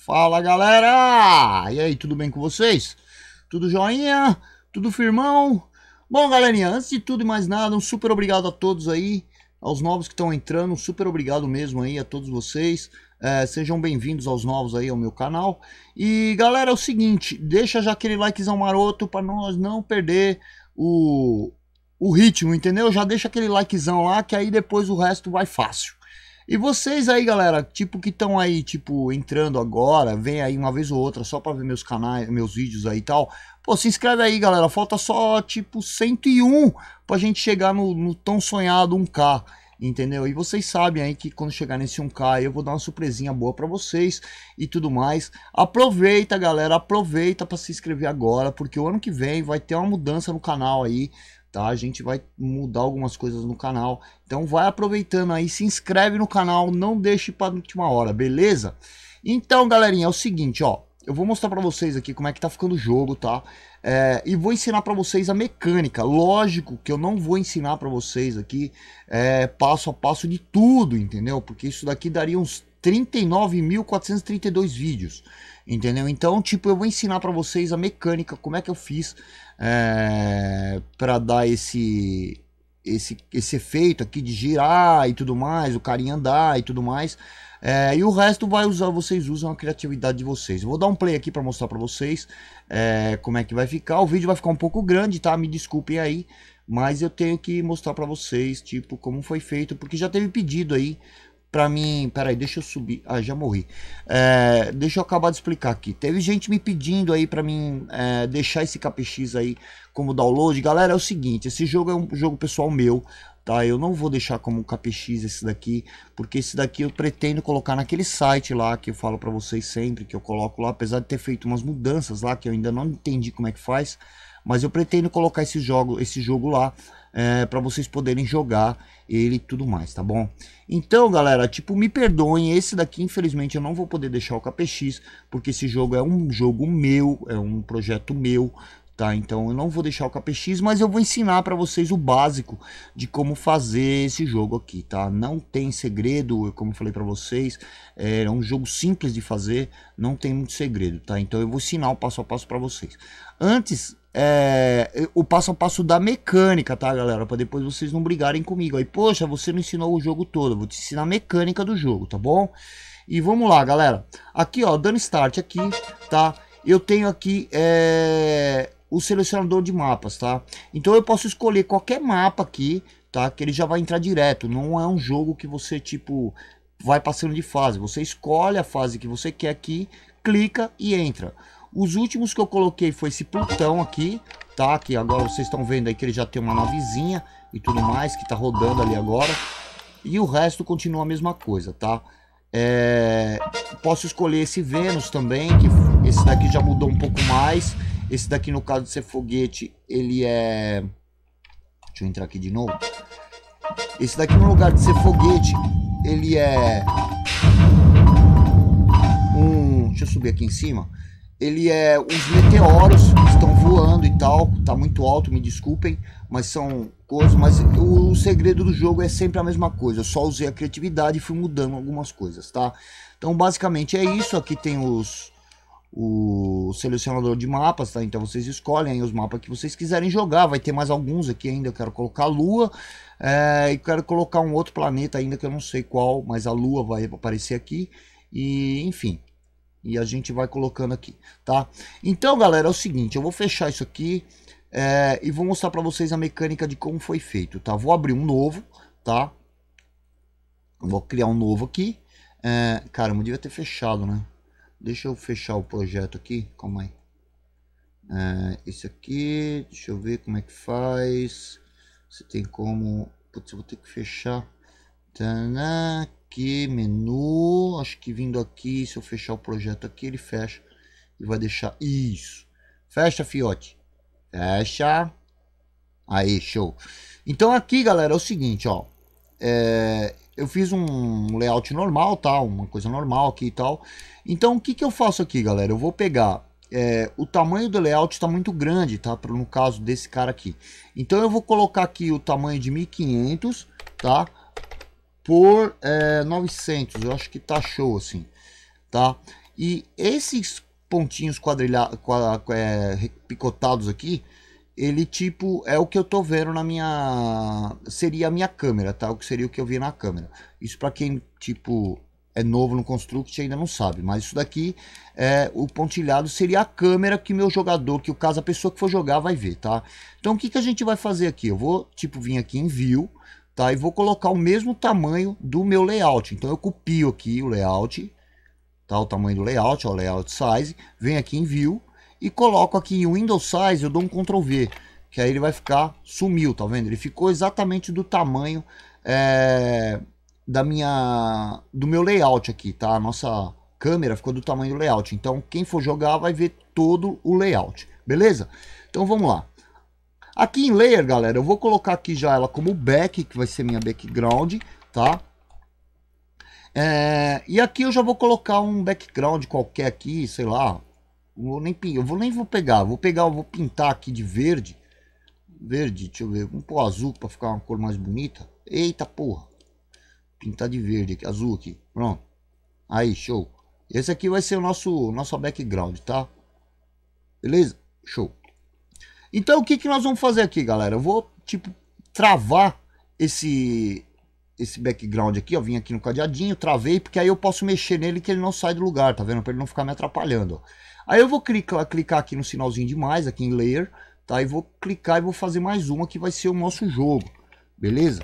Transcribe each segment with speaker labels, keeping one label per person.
Speaker 1: Fala galera! E aí, tudo bem com vocês? Tudo joinha? Tudo firmão? Bom, galerinha, antes de tudo e mais nada, um super obrigado a todos aí, aos novos que estão entrando, um super obrigado mesmo aí a todos vocês. É, sejam bem-vindos aos novos aí ao meu canal. E galera, é o seguinte, deixa já aquele likezão maroto para nós não perder o, o ritmo, entendeu? Já deixa aquele likezão lá que aí depois o resto vai fácil. E vocês aí, galera, tipo, que estão aí, tipo, entrando agora, vem aí uma vez ou outra só pra ver meus canais, meus vídeos aí e tal. Pô, se inscreve aí, galera. Falta só, tipo, 101 pra gente chegar no, no tão sonhado 1K entendeu? E vocês sabem aí que quando chegar nesse 1K eu vou dar uma surpresinha boa para vocês e tudo mais. Aproveita, galera, aproveita para se inscrever agora, porque o ano que vem vai ter uma mudança no canal aí, tá? A gente vai mudar algumas coisas no canal. Então vai aproveitando aí, se inscreve no canal, não deixe para última hora, beleza? Então, galerinha, é o seguinte, ó. Eu vou mostrar para vocês aqui como é que tá ficando o jogo, tá? É, e vou ensinar para vocês a mecânica. Lógico que eu não vou ensinar para vocês aqui é, passo a passo de tudo, entendeu? Porque isso daqui daria uns 39.432 vídeos, entendeu? Então, tipo, eu vou ensinar para vocês a mecânica, como é que eu fiz é, para dar esse, esse, esse efeito aqui de girar e tudo mais, o carinha andar e tudo mais. É, e o resto vai usar, vocês usam a criatividade de vocês. Eu vou dar um play aqui para mostrar para vocês é, como é que vai ficar. O vídeo vai ficar um pouco grande, tá? Me desculpem aí, mas eu tenho que mostrar para vocês, tipo, como foi feito, porque já teve pedido aí para mim. Peraí, deixa eu subir. Ah, já morri. É, deixa eu acabar de explicar aqui. Teve gente me pedindo aí para mim é, deixar esse KPX aí como download. Galera, é o seguinte: esse jogo é um jogo pessoal meu. Tá, eu não vou deixar como KPX esse daqui, porque esse daqui eu pretendo colocar naquele site lá que eu falo para vocês sempre, que eu coloco lá, apesar de ter feito umas mudanças lá que eu ainda não entendi como é que faz, mas eu pretendo colocar esse jogo, esse jogo lá é, para vocês poderem jogar ele e tudo mais, tá bom? Então, galera, tipo, me perdoem, esse daqui infelizmente eu não vou poder deixar o KPX, porque esse jogo é um jogo meu, é um projeto meu, tá? Então eu não vou deixar o KPX, mas eu vou ensinar para vocês o básico de como fazer esse jogo aqui, tá? Não tem segredo, como eu falei para vocês, é um jogo simples de fazer, não tem muito segredo, tá? Então eu vou ensinar o passo a passo para vocês. Antes, é, o passo a passo da mecânica, tá, galera? Para depois vocês não brigarem comigo. Aí, poxa, você me ensinou o jogo todo. vou te ensinar a mecânica do jogo, tá bom? E vamos lá, galera. Aqui, ó, dando start aqui, tá? Eu tenho aqui é, o selecionador de mapas, tá? Então eu posso escolher qualquer mapa aqui, tá? Que ele já vai entrar direto. Não é um jogo que você, tipo, vai passando de fase. Você escolhe a fase que você quer aqui, clica e entra. Os últimos que eu coloquei foi esse Plutão aqui, tá? Que agora vocês estão vendo aí que ele já tem uma navezinha e tudo mais, que tá rodando ali agora. E o resto continua a mesma coisa, tá? É... Posso escolher esse Vênus também, que esse daqui já mudou um pouco mais. Esse daqui, no caso de ser foguete, ele é... Deixa eu entrar aqui de novo. Esse daqui, no lugar de ser foguete, ele é... Um... Deixa eu subir aqui em cima ele é os meteoros que estão voando e tal, tá muito alto, me desculpem, mas são coisas, mas o, o, segredo do jogo é sempre a mesma coisa, eu só usei a criatividade e fui mudando algumas coisas, tá? Então basicamente é isso, aqui tem os o selecionador de mapas, tá? Então vocês escolhem os mapas que vocês quiserem jogar, vai ter mais alguns aqui ainda, eu quero colocar a lua é, e quero colocar um outro planeta ainda que eu não sei qual, mas a lua vai aparecer aqui e enfim e a gente vai colocando aqui, tá? Então, galera, é o seguinte, eu vou fechar isso aqui é, e vou mostrar para vocês a mecânica de como foi feito, tá? Vou abrir um novo, tá? Vou criar um novo aqui. É, caramba, eu devia ter fechado, né? Deixa eu fechar o projeto aqui, calma aí. É, esse aqui, deixa eu ver como é que faz. Se tem como... Putz, eu vou ter que fechar aqui, menu, acho que vindo aqui, se eu fechar o projeto aqui, ele fecha e vai deixar isso. Fecha, fiote. Fecha. Aí, show. Então aqui, galera, é o seguinte, ó. É, eu fiz um layout normal, tá? Uma coisa normal aqui e tal. Então, o que, que eu faço aqui, galera? Eu vou pegar... É, o tamanho do layout está muito grande, tá? No caso desse cara aqui. Então, eu vou colocar aqui o tamanho de 1500, tá? por é, 900, eu acho que tá show assim, tá? E esses pontinhos quadrilhados, é, picotados aqui, ele tipo é o que eu tô vendo na minha seria a minha câmera, tá? O que seria o que eu vi na câmera. Isso para quem tipo é novo no Construct ainda não sabe, mas isso daqui é o pontilhado seria a câmera que meu jogador, que o caso a pessoa que for jogar vai ver, tá? Então o que que a gente vai fazer aqui? Eu vou tipo vir aqui em view, tá? E vou colocar o mesmo tamanho do meu layout. Então eu copio aqui o layout, tá? O tamanho do layout, o layout size, venho aqui em view e coloco aqui em window size, eu dou um Ctrl V, que aí ele vai ficar sumiu, tá vendo? Ele ficou exatamente do tamanho é, da minha do meu layout aqui, tá? A nossa câmera ficou do tamanho do layout. Então quem for jogar vai ver todo o layout, beleza? Então vamos lá. Aqui em layer, galera, eu vou colocar aqui já ela como back, que vai ser minha background, tá? É, e aqui eu já vou colocar um background qualquer aqui, sei lá. Eu nem, eu vou, nem vou pegar, vou pegar, vou pintar aqui de verde. Verde, deixa eu ver, vamos pôr azul para ficar uma cor mais bonita. Eita porra, pintar de verde, aqui, azul aqui, pronto. Aí, show. Esse aqui vai ser o nosso, nosso background, tá? Beleza? Show. Então o que, que nós vamos fazer aqui, galera? Eu vou, tipo, travar esse, esse background aqui, ó. Vim aqui no cadeadinho, travei, porque aí eu posso mexer nele que ele não sai do lugar, tá vendo? Para ele não ficar me atrapalhando, ó. Aí eu vou clicar, clicar aqui no sinalzinho de mais, aqui em Layer, tá? E vou clicar e vou fazer mais uma que vai ser o nosso jogo, beleza?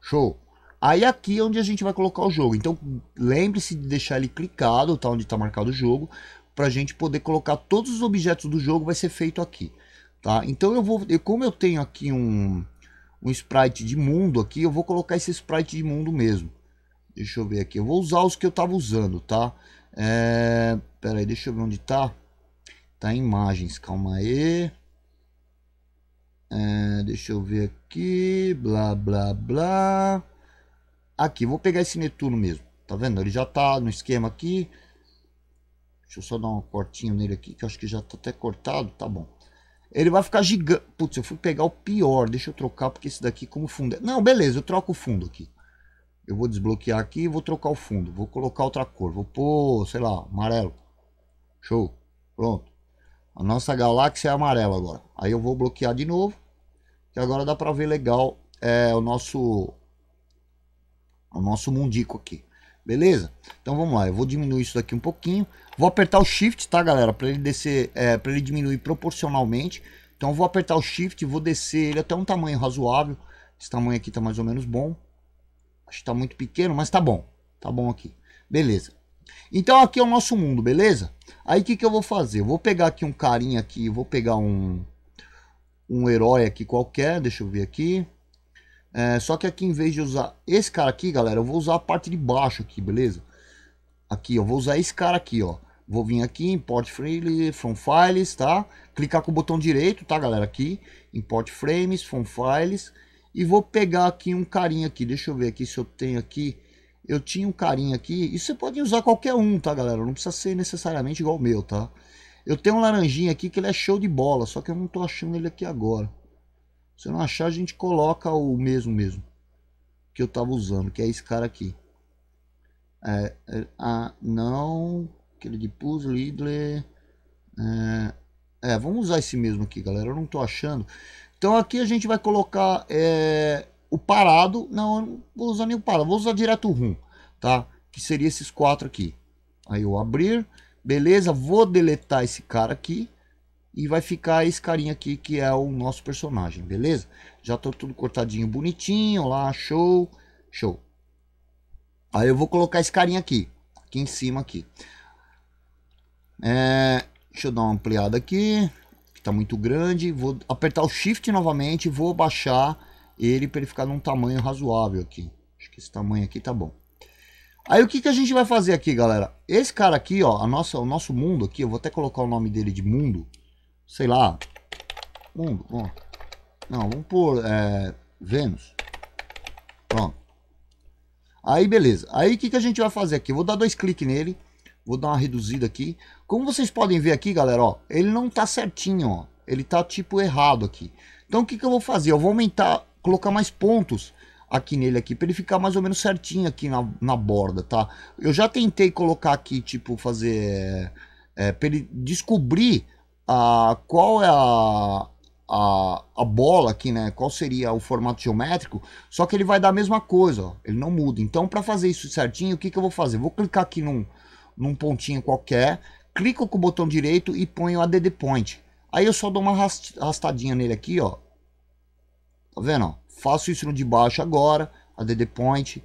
Speaker 1: Show! Aí aqui é onde a gente vai colocar o jogo. Então lembre-se de deixar ele clicado, tá? Onde está marcado o jogo, para a gente poder colocar todos os objetos do jogo vai ser feito aqui tá? Então eu vou, eu, como eu tenho aqui um, um sprite de mundo aqui, eu vou colocar esse sprite de mundo mesmo. Deixa eu ver aqui, eu vou usar os que eu tava usando, tá? É, pera aí, deixa eu ver onde tá. Tá em imagens, calma aí. É, deixa eu ver aqui, blá blá blá. Aqui, vou pegar esse Netuno mesmo, tá vendo? Ele já tá no esquema aqui. Deixa eu só dar um cortinho nele aqui, que eu acho que já tá até cortado, tá bom. Ele vai ficar gigante. Putz, eu fui pegar o pior. Deixa eu trocar, porque esse daqui, como fundo. É-, Não, beleza, eu troco o fundo aqui. Eu vou desbloquear aqui e vou trocar o fundo. Vou colocar outra cor. Vou pôr, sei lá, amarelo. Show. Pronto. A nossa galáxia é amarela agora. Aí eu vou bloquear de novo. Que agora dá pra ver legal é, o nosso o nosso mundico aqui. Beleza? Então vamos lá, eu vou diminuir isso daqui um pouquinho. Vou apertar o Shift, tá, galera? Para ele descer, é, para ele diminuir proporcionalmente. Então vou apertar o Shift, vou descer ele até um tamanho razoável. Esse tamanho aqui tá mais ou menos bom. Acho que tá muito pequeno, mas tá bom. Tá bom aqui. Beleza. Então aqui é o nosso mundo, beleza? Aí o que, que eu vou fazer? Eu vou pegar aqui um carinha aqui, vou pegar um, um herói aqui qualquer, deixa eu ver aqui. É, só que aqui em vez de usar esse cara aqui, galera, eu vou usar a parte de baixo aqui, beleza? Aqui, eu vou usar esse cara aqui, ó. Vou vir aqui, import frame from files, tá? Clicar com o botão direito, tá, galera? Aqui, import frames from files. E vou pegar aqui um carinha aqui, deixa eu ver aqui se eu tenho aqui. Eu tinha um carinha aqui, e você pode usar qualquer um, tá, galera? Não precisa ser necessariamente igual o meu, tá? Eu tenho um laranjinha aqui que ele é show de bola, só que eu não tô achando ele aqui agora. Se não achar, a gente coloca o mesmo mesmo que eu tava usando, que é esse cara aqui. É, é, ah, não, aquele de Puzzle, Lidler. É, é, vamos usar esse mesmo aqui, galera. Eu não tô achando. Então aqui a gente vai colocar é, o parado. Não, eu não vou usar nem o parado, vou usar direto o rum, tá? Que seria esses quatro aqui. Aí eu abrir, beleza. Vou deletar esse cara aqui, e vai ficar esse carinha aqui que é o nosso personagem, beleza? Já tô tudo cortadinho bonitinho lá, show, show. Aí eu vou colocar esse carinha aqui, aqui em cima aqui. É, deixa eu dar uma ampliada aqui, que tá muito grande. Vou apertar o Shift novamente, vou baixar ele para ele ficar num tamanho razoável aqui. Acho que esse tamanho aqui tá bom. Aí o que, que a gente vai fazer aqui, galera? Esse cara aqui, ó, a nossa, o nosso mundo aqui, eu vou até colocar o nome dele de mundo sei lá, mundo. Bom. Não, vamos pôr é, Vênus. Pronto. Aí, beleza. Aí, o que, que a gente vai fazer aqui? vou dar dois cliques nele. Vou dar uma reduzida aqui. Como vocês podem ver aqui, galera, ó. Ele não tá certinho, ó. Ele tá, tipo, errado aqui. Então, o que, que eu vou fazer? Eu vou aumentar, colocar mais pontos aqui nele aqui. Pra ele ficar mais ou menos certinho aqui na, na borda, tá? Eu já tentei colocar aqui, tipo, fazer... É, pra ele descobrir a qual é a, a, a, bola aqui, né? Qual seria o formato geométrico? Só que ele vai dar a mesma coisa, ó, ele não muda. Então, para fazer isso certinho, o que, que eu vou fazer? Vou clicar aqui num, num pontinho qualquer, clico com o botão direito e ponho ADD Point. Aí eu só dou uma arrastadinha nele aqui, ó. Tá vendo? Ó? Faço isso no de baixo agora, ADD Point.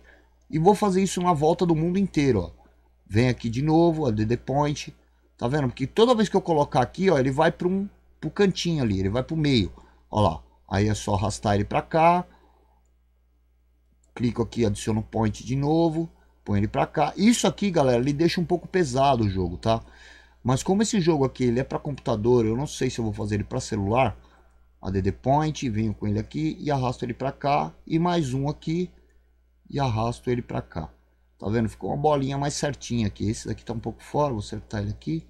Speaker 1: E vou fazer isso na volta do mundo inteiro, ó. Vem aqui de novo, ADD Point. Tá vendo? Porque toda vez que eu colocar aqui, ó, ele vai para um pro cantinho ali, ele vai para o meio. Ó lá. Aí é só arrastar ele para cá. Clico aqui, adiciono point de novo, põe ele para cá. Isso aqui, galera, ele deixa um pouco pesado o jogo, tá? Mas como esse jogo aqui, ele é para computador, eu não sei se eu vou fazer ele para celular. ADD point, venho com ele aqui e arrasto ele para cá e mais um aqui e arrasto ele para cá. Tá vendo? Ficou uma bolinha mais certinha aqui. Esse daqui tá um pouco fora, vou acertar ele aqui.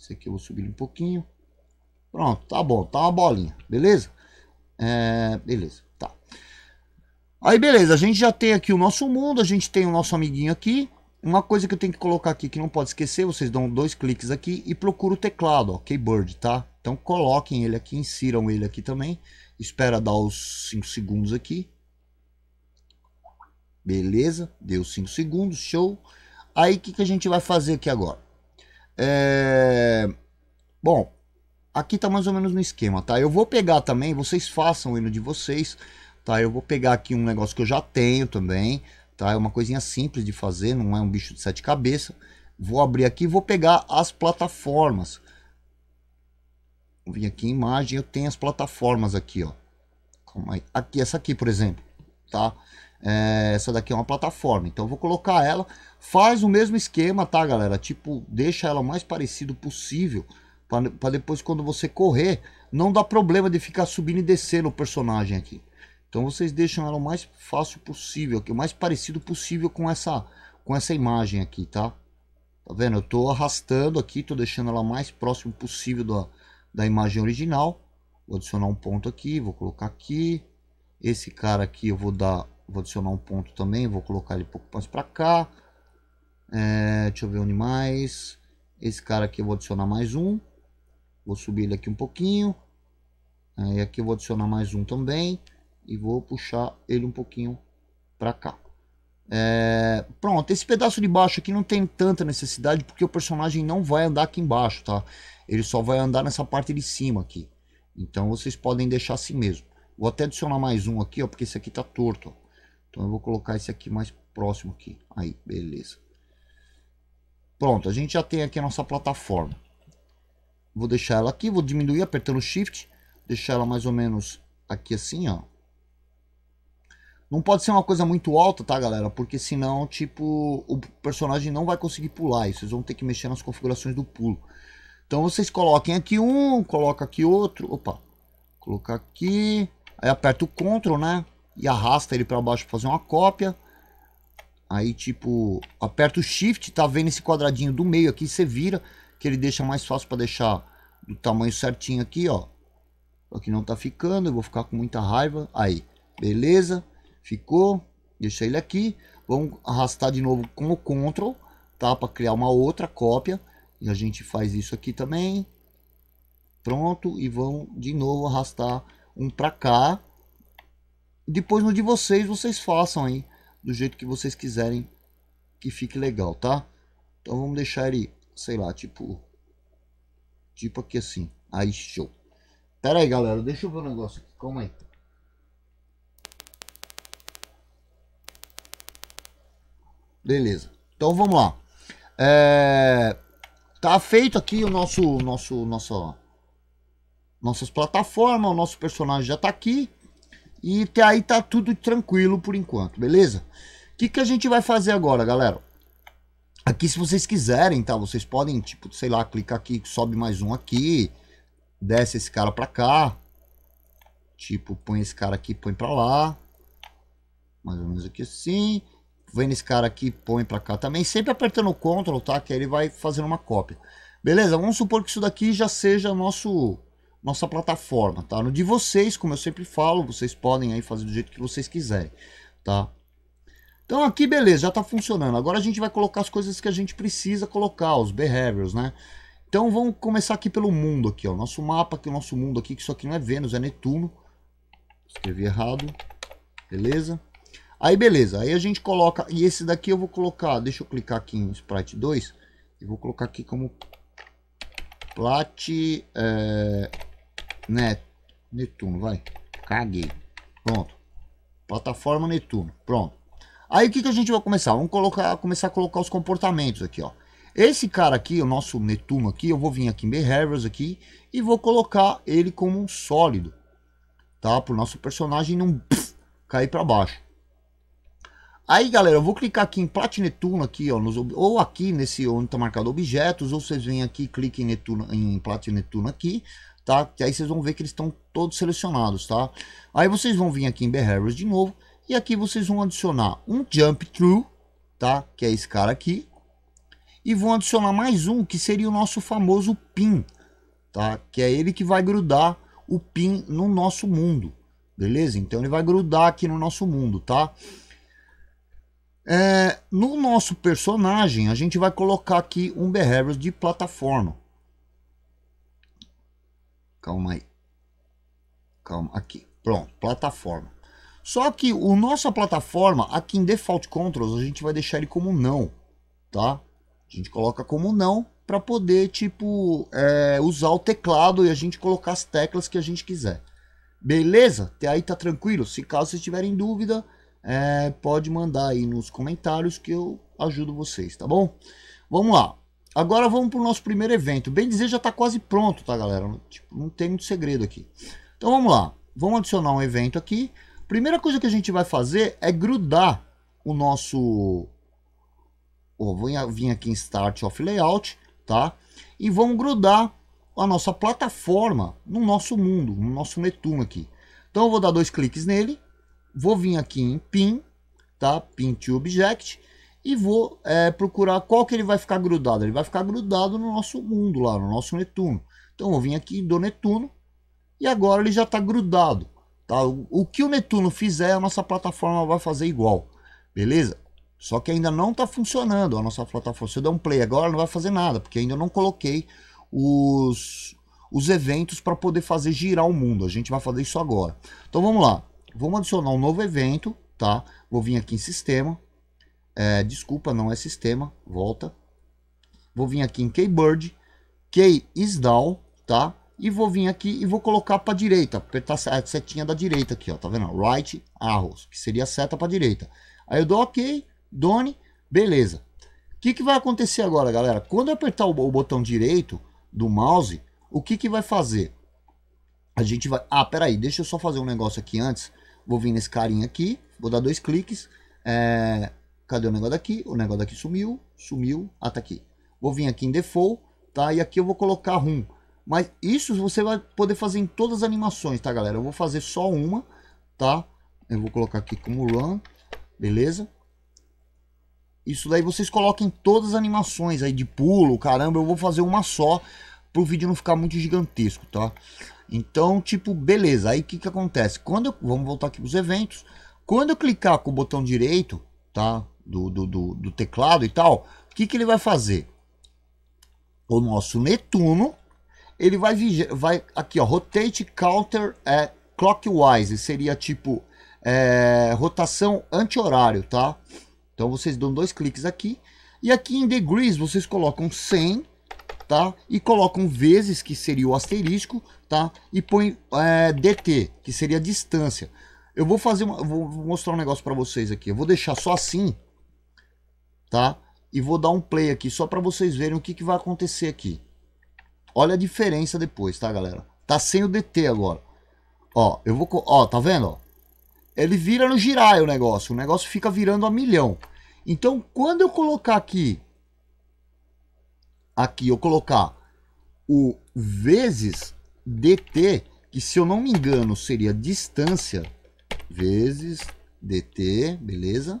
Speaker 1: Esse aqui eu vou subir um pouquinho. Pronto, tá bom, tá uma bolinha, beleza? É, beleza, tá. Aí beleza, a gente já tem aqui o nosso mundo, a gente tem o nosso amiguinho aqui. Uma coisa que eu tenho que colocar aqui que não pode esquecer, vocês dão dois cliques aqui e procura o teclado, ó, keyboard, tá? Então coloquem ele aqui, insiram ele aqui também. Espera dar os 5 segundos aqui. Beleza, deu 5 segundos, show. Aí o que, que a gente vai fazer aqui agora? É... Bom, aqui tá mais ou menos no esquema, tá? Eu vou pegar também, vocês façam o hino de vocês, tá? Eu vou pegar aqui um negócio que eu já tenho também, tá? É uma coisinha simples de fazer, não é um bicho de sete cabeças. Vou abrir aqui vou pegar as plataformas. Vou vir aqui em imagem, eu tenho as plataformas aqui, ó. Calma aí. Aqui, essa aqui, por exemplo, tá? Tá? É, essa daqui é uma plataforma, então eu vou colocar ela. Faz o mesmo esquema, tá, galera? Tipo, deixa ela o mais parecido possível para depois quando você correr não dá problema de ficar subindo e descendo o personagem aqui. Então vocês deixam ela o mais fácil possível, é o mais parecido possível com essa com essa imagem aqui, tá? Tá vendo? Eu tô arrastando aqui, tô deixando ela mais próximo possível da, da imagem original. Vou adicionar um ponto aqui, vou colocar aqui. Esse cara aqui eu vou dar vou adicionar um ponto também, vou colocar ele um pouco mais para cá. É, deixa eu ver onde mais. Esse cara aqui eu vou adicionar mais um. Vou subir ele aqui um pouquinho. Aí aqui eu vou adicionar mais um também. E vou puxar ele um pouquinho para cá. É, pronto, esse pedaço de baixo aqui não tem tanta necessidade porque o personagem não vai andar aqui embaixo, tá? Ele só vai andar nessa parte de cima aqui. Então vocês podem deixar assim mesmo. Vou até adicionar mais um aqui, ó, porque esse aqui tá torto, ó. Então eu vou colocar esse aqui mais próximo aqui. Aí, beleza. Pronto, a gente já tem aqui a nossa plataforma. Vou deixar ela aqui, vou diminuir apertando Shift. Deixar ela mais ou menos aqui assim, ó. Não pode ser uma coisa muito alta, tá, galera? Porque senão, tipo, o personagem não vai conseguir pular. E vocês vão ter que mexer nas configurações do pulo. Então vocês coloquem aqui um, coloca aqui outro. Opa, colocar aqui. Aí aperta o Ctrl, né? e arrasta ele para baixo para fazer uma cópia. Aí, tipo, aperta o Shift, tá vendo esse quadradinho do meio aqui, você vira, que ele deixa mais fácil para deixar do tamanho certinho aqui, ó. Aqui não tá ficando, eu vou ficar com muita raiva. Aí, beleza, ficou, deixa ele aqui. Vamos arrastar de novo com o Ctrl, tá? Para criar uma outra cópia. E a gente faz isso aqui também. Pronto, e vão de novo arrastar um para cá depois no de vocês, vocês façam aí do jeito que vocês quiserem que fique legal, tá? Então vamos deixar ele, sei lá, tipo tipo aqui assim. Aí show. Pera aí, galera, deixa eu ver o um negócio aqui. Calma aí. Beleza. Então vamos lá. É... Tá feito aqui o nosso, nosso, nossa, nossas plataformas. O nosso personagem já tá aqui. E até tá, aí tá tudo tranquilo por enquanto, beleza? O que, que a gente vai fazer agora, galera? Aqui, se vocês quiserem, tá? Vocês podem, tipo, sei lá, clicar aqui, sobe mais um aqui, desce esse cara pra cá, tipo, põe esse cara aqui, põe pra lá, mais ou menos aqui assim, vem nesse cara aqui, põe pra cá também, sempre apertando o Ctrl, tá? Que aí ele vai fazendo uma cópia. Beleza, vamos supor que isso daqui já seja nosso nossa plataforma, tá? No de vocês, como eu sempre falo, vocês podem aí fazer do jeito que vocês quiserem, tá? Então aqui beleza, já está funcionando. Agora a gente vai colocar as coisas que a gente precisa colocar, os behaviors, né? Então vamos começar aqui pelo mundo aqui, ó. Nosso mapa aqui, o nosso mundo aqui, que isso aqui não é Vênus, é Netuno. Escrevi errado. Beleza? Aí beleza, aí a gente coloca, e esse daqui eu vou colocar, deixa eu clicar aqui em Sprite 2, e vou colocar aqui como Plat... É, Net, Netuno, vai. Caguei. Pronto. Plataforma Netuno. Pronto. Aí o que, que a gente vai começar? Vamos colocar, começar a colocar os comportamentos aqui, ó. Esse cara aqui, o nosso Netuno aqui, eu vou vir aqui em Behaviors aqui e vou colocar ele como um sólido, tá? Para o nosso personagem não pff, cair para baixo. Aí, galera, eu vou clicar aqui em Platinetuno Netuno aqui, ó, nos, ou aqui nesse onde está marcado objetos, ou vocês vêm aqui, cliquem em Netuno, em Plat Netuno aqui, tá? Que aí vocês vão ver que eles estão todos selecionados, tá? Aí vocês vão vir aqui em Behaviors de novo e aqui vocês vão adicionar um jump through, tá? Que é esse cara aqui. E vão adicionar mais um que seria o nosso famoso pin, tá? Que é ele que vai grudar o pin no nosso mundo, beleza? Então ele vai grudar aqui no nosso mundo, tá? É, no nosso personagem, a gente vai colocar aqui um behavior de plataforma, Calma aí. Calma, aqui. Pronto, plataforma. Só que o nossa plataforma, aqui em Default Controls, a gente vai deixar ele como não, tá? A gente coloca como não para poder, tipo, é, usar o teclado e a gente colocar as teclas que a gente quiser. Beleza? Até aí tá tranquilo? Se caso vocês tiverem dúvida, é, pode mandar aí nos comentários que eu ajudo vocês, tá bom? Vamos lá. Agora vamos para o nosso primeiro evento. Bem dizer, já está quase pronto, tá, galera? Tipo, não tem muito segredo aqui. Então vamos lá. Vamos adicionar um evento aqui. Primeira coisa que a gente vai fazer é grudar o nosso... Oh, vou vir aqui em Start of Layout, tá? E vamos grudar a nossa plataforma no nosso mundo, no nosso Netuno aqui. Então eu vou dar dois cliques nele. Vou vir aqui em Pin, tá? Pin to Object e vou é, procurar qual que ele vai ficar grudado. Ele vai ficar grudado no nosso mundo lá, no nosso Netuno. Então eu vim aqui do Netuno e agora ele já está grudado. Tá? O, que o Netuno fizer, a nossa plataforma vai fazer igual, beleza? Só que ainda não está funcionando a nossa plataforma. Se eu der um play agora, não vai fazer nada, porque ainda não coloquei os, os eventos para poder fazer girar o mundo. A gente vai fazer isso agora. Então vamos lá. Vamos adicionar um novo evento, tá? Vou vir aqui em sistema, é, desculpa, não é sistema. Volta. Vou vir aqui em Keybird. Key is down, tá? E vou vir aqui e vou colocar para direita. Apertar tá a setinha da direita aqui, ó. Tá vendo? Right arrows, que seria a seta para direita. Aí eu dou OK, done, beleza. O que, que vai acontecer agora, galera? Quando eu apertar o, o botão direito do mouse, o que, que vai fazer? A gente vai... Ah, peraí, deixa eu só fazer um negócio aqui antes. Vou vir nesse carinha aqui, vou dar dois cliques. É... Cadê o negócio daqui? O negócio daqui sumiu, sumiu, ah, tá aqui. Vou vir aqui em default, tá? E aqui eu vou colocar room. Mas isso você vai poder fazer em todas as animações, tá, galera? Eu vou fazer só uma, tá? Eu vou colocar aqui como run, beleza? Isso daí vocês colocam em todas as animações aí de pulo, caramba, eu vou fazer uma só para o vídeo não ficar muito gigantesco, tá? Então, tipo, beleza. Aí o que que acontece? Quando eu, vamos voltar aqui para os eventos. Quando eu clicar com o botão direito, tá? do, do, do, do teclado e tal, o que, que ele vai fazer? O nosso Netuno, ele vai, vai aqui, ó, rotate counter é, clockwise, seria tipo é, rotação anti-horário, tá? Então vocês dão dois cliques aqui, e aqui em degrees vocês colocam 100, tá? E colocam vezes, que seria o asterisco, tá? E põe é, DT, que seria distância. Eu vou fazer uma, vou mostrar um negócio para vocês aqui. Eu vou deixar só assim, tá? E vou dar um play aqui só para vocês verem o que, que vai acontecer aqui. Olha a diferença depois, tá, galera? Tá sem o DT agora. Ó, eu vou, ó, tá vendo? Ele vira no girar o negócio, o negócio fica virando a milhão. Então, quando eu colocar aqui, aqui eu colocar o vezes DT, que se eu não me engano seria distância vezes dt, beleza?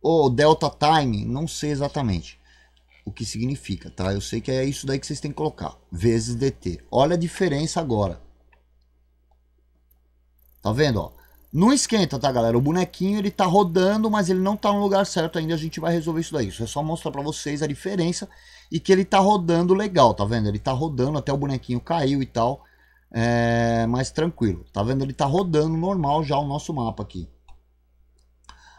Speaker 1: Ou delta time, não sei exatamente o que significa, tá? Eu sei que é isso daí que vocês têm que colocar, vezes dt. Olha a diferença agora. Tá vendo, ó? Não esquenta, tá, galera? O bonequinho, ele tá rodando, mas ele não tá no lugar certo ainda, a gente vai resolver isso daí. Isso é só mostrar pra vocês a diferença e que ele tá rodando legal, tá vendo? Ele tá rodando, até o bonequinho caiu e tal é, mais tranquilo. Tá vendo? Ele tá rodando normal já o nosso mapa aqui.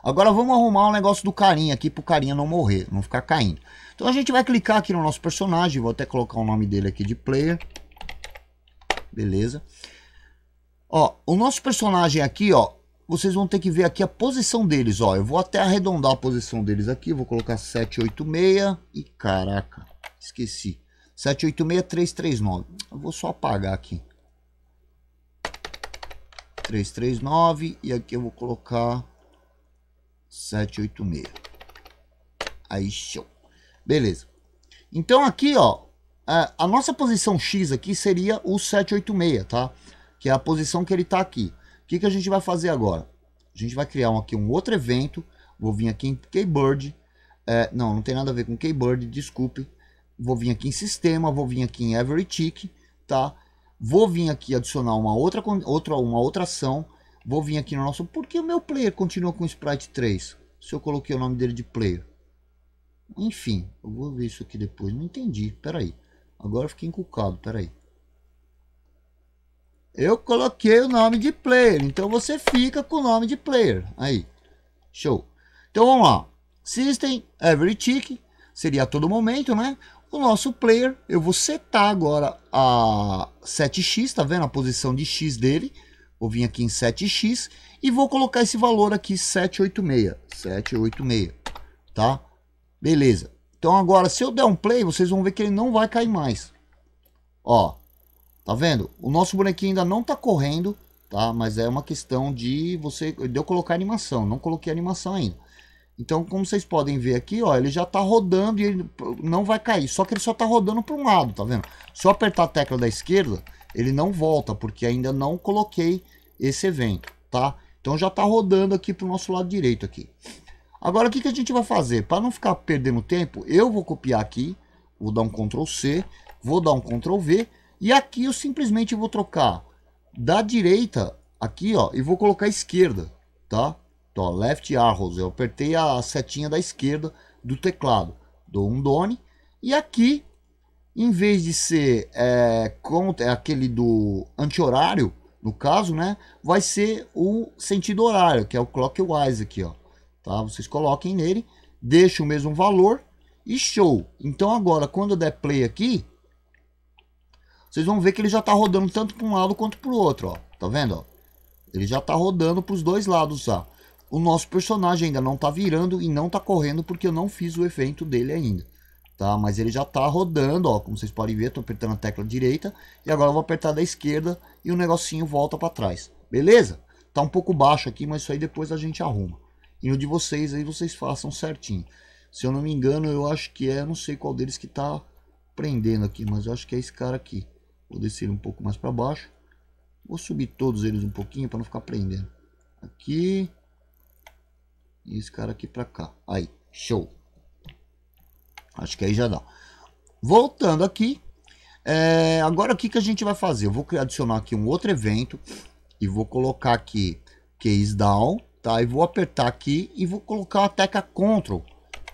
Speaker 1: Agora vamos arrumar um negócio do carinha aqui pro carinha não morrer, não ficar caindo. Então a gente vai clicar aqui no nosso personagem, vou até colocar o nome dele aqui de player. Beleza. Ó, o nosso personagem aqui, ó, vocês vão ter que ver aqui a posição deles, ó. Eu vou até arredondar a posição deles aqui, vou colocar 786 e caraca, esqueci. 786339, Eu vou só apagar aqui. 339 e aqui eu vou colocar 786. Aí show. Beleza. Então aqui, ó, é, a nossa posição X aqui seria o 786, tá? Que é a posição que ele tá aqui. O que, que a gente vai fazer agora? A gente vai criar um, aqui um outro evento. Vou vir aqui em Keybird. É, não, não tem nada a ver com Keybird, desculpe. Vou vir aqui em Sistema, vou vir aqui em Every Tick, tá? Vou vir aqui adicionar uma outra, outra, uma outra ação. Vou vir aqui no nosso... porque o meu player continua com Sprite 3? Se eu coloquei o nome dele de player. Enfim, eu vou ver isso aqui depois. Não entendi, peraí. Agora eu fiquei inculcado, peraí. Eu coloquei o nome de player, então você fica com o nome de player. Aí, show. Então vamos lá. System, every tick, seria a todo momento, né? o nosso player, eu vou setar agora a 7x, tá vendo? A posição de x dele. Vou vir aqui em 7x e vou colocar esse valor aqui, 786. 786, tá? Beleza. Então agora, se eu der um play, vocês vão ver que ele não vai cair mais. Ó, tá vendo? O nosso bonequinho ainda não tá correndo, tá? Mas é uma questão de você... De eu colocar animação, não coloquei animação ainda. Então, como vocês podem ver aqui, ó, ele já está rodando e ele não vai cair. Só que ele só está rodando para um lado, tá vendo? Se eu apertar a tecla da esquerda, ele não volta, porque ainda não coloquei esse evento, tá? Então já está rodando aqui para o nosso lado direito aqui. Agora, o que, que a gente vai fazer? Para não ficar perdendo tempo, eu vou copiar aqui, vou dar um Ctrl C, vou dar um Ctrl V, e aqui eu simplesmente vou trocar da direita aqui, ó, e vou colocar esquerda, tá? Então, left arrows, eu apertei a setinha da esquerda do teclado. Dou um done. E aqui, em vez de ser é, contra, é aquele do anti-horário, no caso, né? Vai ser o sentido horário, que é o clockwise aqui, ó. Tá? Vocês coloquem nele, deixa o mesmo valor e show. Então agora, quando eu der play aqui, vocês vão ver que ele já está rodando tanto para um lado quanto para o outro, ó. Tá vendo? Ó? Ele já está rodando para os dois lados, ó o nosso personagem ainda não tá virando e não tá correndo porque eu não fiz o evento dele ainda. Tá? Mas ele já tá rodando, ó, como vocês podem ver, tô apertando a tecla direita e agora eu vou apertar da esquerda e o negocinho volta para trás. Beleza? Tá um pouco baixo aqui, mas isso aí depois a gente arruma. E o de vocês aí vocês façam certinho. Se eu não me engano, eu acho que é, não sei qual deles que tá prendendo aqui, mas eu acho que é esse cara aqui. Vou descer um pouco mais para baixo. Vou subir todos eles um pouquinho para não ficar prendendo. Aqui, e esse cara aqui para cá. Aí, show. Acho que aí já dá. Voltando aqui. É, agora o que, que a gente vai fazer? Eu vou adicionar aqui um outro evento. E vou colocar aqui case down. Tá? E vou apertar aqui e vou colocar a tecla Ctrl.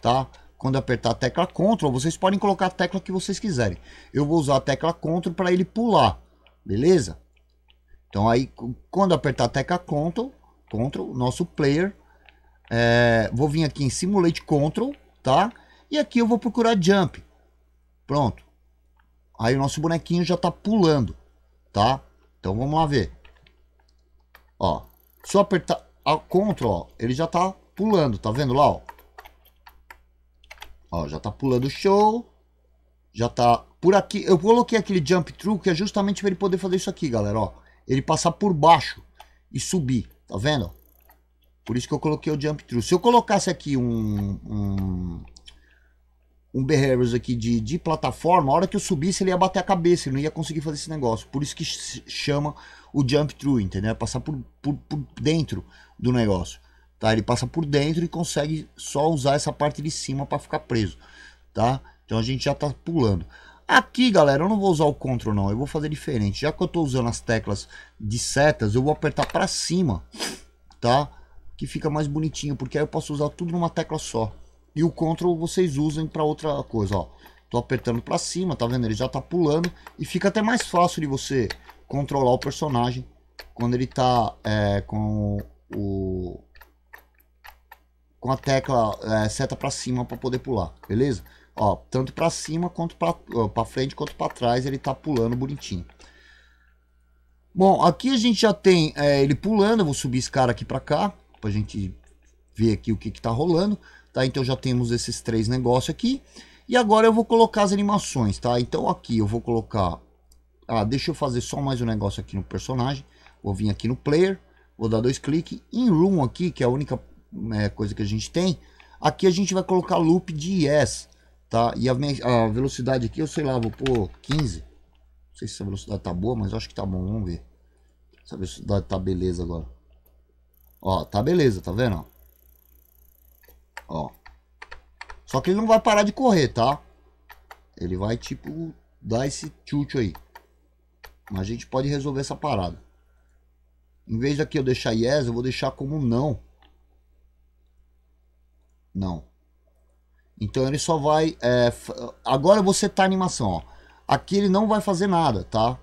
Speaker 1: Tá? Quando apertar a tecla Ctrl, vocês podem colocar a tecla que vocês quiserem. Eu vou usar a tecla Ctrl para ele pular. Beleza? Então aí, quando apertar a tecla Ctrl, Ctrl, nosso player é, vou vir aqui em Simulate Control, tá? E aqui eu vou procurar Jump. Pronto. Aí o nosso bonequinho já tá pulando, tá? Então vamos lá ver. Ó, se eu apertar a control ó, ele já tá pulando, tá vendo lá, ó? Ó, já tá pulando show. Já tá por aqui. Eu coloquei aquele jump True, que é justamente para ele poder fazer isso aqui, galera, ó. Ele passar por baixo e subir, tá vendo? Por isso que eu coloquei o jump through. Se eu colocasse aqui um, um, um behaviors aqui de, de plataforma, a hora que eu subisse ele ia bater a cabeça, ele não ia conseguir fazer esse negócio. Por isso que chama o jump through, entendeu? É passar por, por, por dentro do negócio. Tá? Ele passa por dentro e consegue só usar essa parte de cima para ficar preso, tá? Então a gente já tá pulando. Aqui, galera, eu não vou usar o Ctrl não, eu vou fazer diferente. Já que eu tô usando as teclas de setas, eu vou apertar para cima, tá? que fica mais bonitinho, porque aí eu posso usar tudo numa tecla só. E o Ctrl vocês usem para outra coisa, ó. Tô apertando para cima, tá vendo? Ele já tá pulando e fica até mais fácil de você controlar o personagem quando ele tá é, com o com a tecla é, seta para cima para poder pular, beleza? Ó, tanto para cima quanto para frente quanto para trás ele tá pulando bonitinho. Bom, aqui a gente já tem é, ele pulando, eu vou subir esse cara aqui para cá para a gente ver aqui o que está rolando. Tá? Então já temos esses três negócios aqui. E agora eu vou colocar as animações, tá? Então aqui eu vou colocar... Ah, deixa eu fazer só mais um negócio aqui no personagem. Vou vir aqui no player, vou dar dois cliques. Em room aqui, que é a única é, coisa que a gente tem, aqui a gente vai colocar loop de yes, tá? E a, a velocidade aqui, eu sei lá, vou pôr 15. Não sei se a velocidade tá boa, mas acho que tá bom, vamos ver. Se a velocidade tá beleza agora. Ó, tá beleza, tá vendo? Ó. Só que ele não vai parar de correr, tá? Ele vai, tipo, dar esse chute aí. Mas a gente pode resolver essa parada. Em vez daqui eu deixar yes, eu vou deixar como não. Não. Então ele só vai... É, agora setar tá a animação, ó. Aqui ele não vai fazer nada, tá?